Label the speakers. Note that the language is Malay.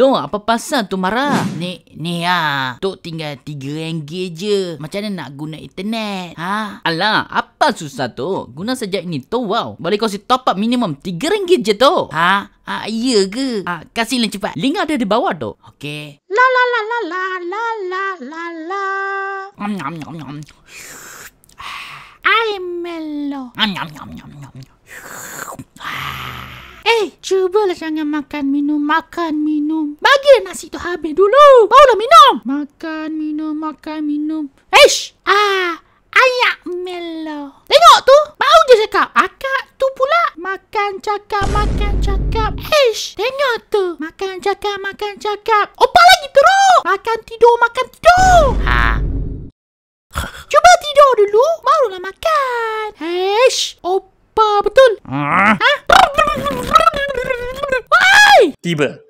Speaker 1: Tung, apa pasal tu marah? Ni, ni ha. Tok tinggal 3 ringgit je. Macam mana nak guna internet? Ha? Alah, apa susah tu? Guna saja ini tu, wow. Boleh kau si top up minimum 3 ringgit je tu. Ha? Ha, iya ke? Ha, kasih lah cepat. Link ada di bawah tu. Okey.
Speaker 2: La la la la la la la la la.
Speaker 1: Nom nom nom nom.
Speaker 2: melo.
Speaker 1: Nom nom nom
Speaker 3: Eh, cubalah jangan makan minum, makan minum. Bagilah nasi tu habis dulu. Baulah minum. Makan minum, makan minum. Eish, ah, ayak melo. Tengok tu, bau je cakap. Akak tu pula. Makan cakap, makan cakap. Eish, tengok tu. Makan cakap, makan cakap. Opa lagi teruk. Makan tidur, makan tidur. Ha. Cuba tidur dulu, barulah makan.
Speaker 2: 第一本。